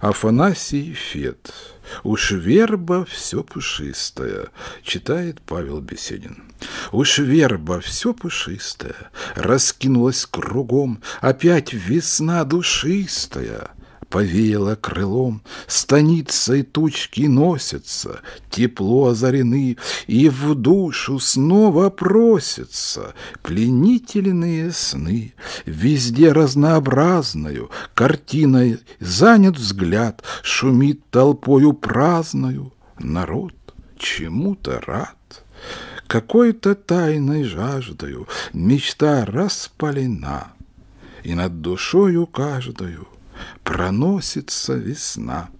Афанасий Фет. «Уж верба все пушистая», — читает Павел Беседин. «Уж верба все пушистая, раскинулась кругом, опять весна душистая» повеяло крылом, Станицей тучки носятся, тепло озарены, И в душу снова просятся пленительные сны. Везде разнообразную картиной занят взгляд, Шумит толпою праздною народ чему-то рад. Какой-то тайной жаждою мечта распалена, И над душою каждую — проносится весна.